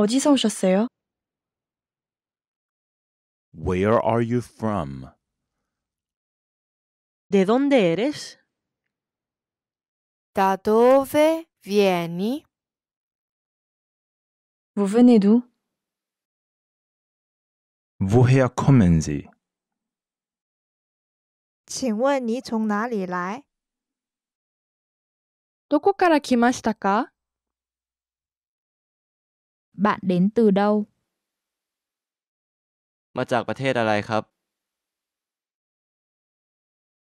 어디서 오셨어요? Where are you from? ¿De dónde eres? Da dove vieni? Vous venez d'où? Woher kommen Sie? 请问你从哪里来？どこから来ましたか bạn đến từ đâu? มาจากประเทศอะไรครับ